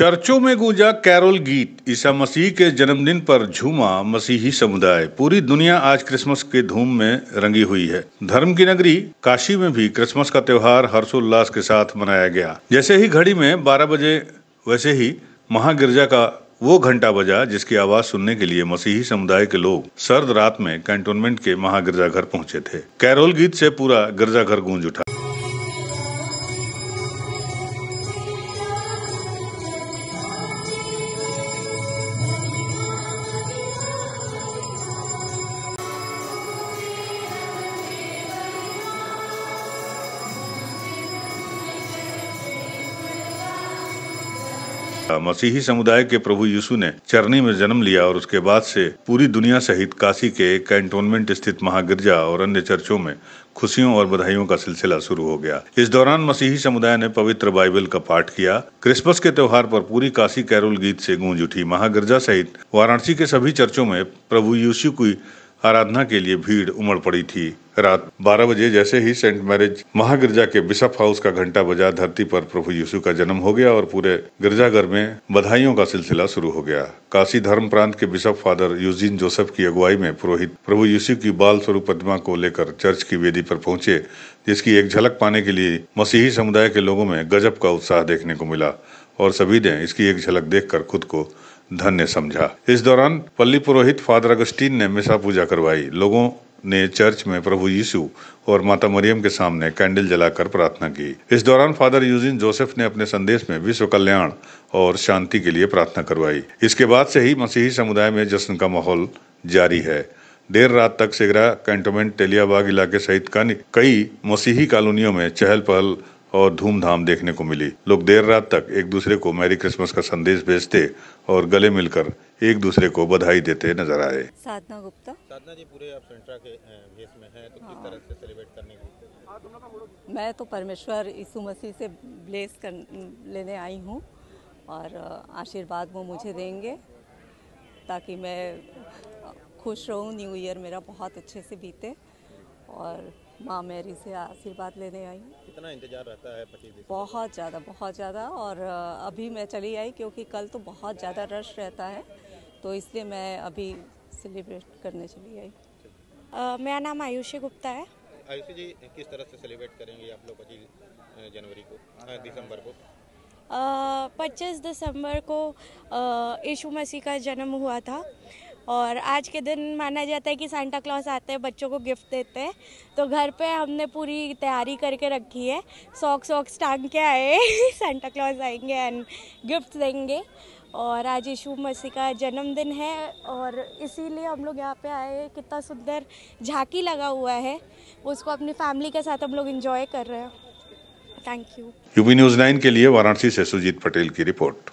चर्चों में गूंजा कैरोल गीत ईसा मसीह के जन्मदिन पर झूमा मसीही समुदाय पूरी दुनिया आज क्रिसमस के धूम में रंगी हुई है धर्म की नगरी काशी में भी क्रिसमस का त्योहार हर्षोल्लास के साथ मनाया गया जैसे ही घड़ी में 12 बजे वैसे ही महागिरजा का वो घंटा बजा जिसकी आवाज सुनने के लिए मसीही समुदाय के लोग सर्द रात में कैंटोनमेंट के महागिरजाघर पहुंचे थे कैरोल गीत से पूरा गिरजाघर गूंज उठा मसीही समुदाय के प्रभु यीशु ने चरनी में जन्म लिया और उसके बाद से पूरी दुनिया सहित काशी के कैंटोनमेंट स्थित महागिरजा और अन्य चर्चों में खुशियों और बधाइयों का सिलसिला शुरू हो गया इस दौरान मसीही समुदाय ने पवित्र बाइबल का पाठ किया क्रिसमस के त्योहार पर पूरी काशी कैरोल गीत से गूंज उठी महागिरजा सहित वाराणसी के सभी चर्चों में प्रभु यीशु की आराधना के लिए भीड़ उमड़ पड़ी थी रात 12 बजे जैसे ही सेंट मैरिज महागिरजा के बिशप हाउस का घंटा बजा धरती पर प्रभु यीशु का जन्म हो गया और पूरे गिरजाघर में बधाइयों का सिलसिला शुरू हो गया काशी धर्म प्रांत के बिशप फादर यूजीन जोसेफ की अगुवाई में पुरोहित प्रभु यीशु की बाल स्वरूप प्रतिमा को लेकर चर्च की वेदी पर पहुंचे जिसकी एक झलक पाने के लिए मसीही समुदाय के लोगों में गजब का उत्साह देखने को मिला और सभी ने इसकी एक झलक देखकर खुद को धन्य समझा इस दौरान पल्ली पुरोहित फादर अगस्टीन ने मिसा पूजा करवाई लोगों ने चर्च में प्रभु यीशु और माता मरियम के सामने कैंडल जलाकर प्रार्थना की इस दौरान फादर यूजिन जोसेफ ने अपने संदेश में विश्व कल्याण और शांति के लिए प्रार्थना करवाई इसके बाद से ही मसीही समुदाय में जश्न का माहौल जारी है देर रात तक सिगरा कैंटोनमेंट टेलियाबाग इलाके सहित कई मसीही कॉलोनियों में चहल पहल और धूमधाम देखने को मिली लोग देर रात तक एक दूसरे को मैरी क्रिसमस का संदेश भेजते और गले मिलकर एक दूसरे को बधाई देते नजर आए साधना गुप्ता साधना जी पूरे आप के में हैं तो किस हाँ। तरह से सेलिब्रेट करने मैं तो परमेश्वर यीशु मसीह से ब्लेस कर लेने आई हूँ और आशीर्वाद वो मुझे देंगे ताकि मैं खुश रहूँ न्यू ईयर मेरा बहुत अच्छे से बीते और माँ मेरी से आशीर्वाद लेने आई कितना इंतजार रहता है पच्चीस बहुत ज़्यादा बहुत ज़्यादा और अभी मैं चली आई क्योंकि कल तो बहुत ज़्यादा रश रहता है तो इसलिए मैं अभी सेलिब्रेट करने चली आई मेरा नाम आयुषी गुप्ता है आयुषी जी किस तरह से सेलिब्रेट करेंगे आप लोग पच्चीस जनवरी को दिसंबर को पच्चीस दिसंबर को यीशु मसीह का जन्म हुआ था और आज के दिन माना जाता है कि सांता क्लॉस आते हैं बच्चों को गिफ्ट देते हैं तो घर पे हमने पूरी तैयारी करके रखी है सॉक्स वॉक्स टांग के आए सांता क्लॉस आएंगे एंड गिफ्ट देंगे और आज यीशु मसीह का जन्मदिन है और इसीलिए हम लोग यहाँ पे आए कितना सुंदर झांकी लगा हुआ है उसको अपनी फैमिली के साथ हम लोग इंजॉय कर रहे हैं thank you UP news nine के लिए वाराणसी से सुजीत पटेल की रिपोर्ट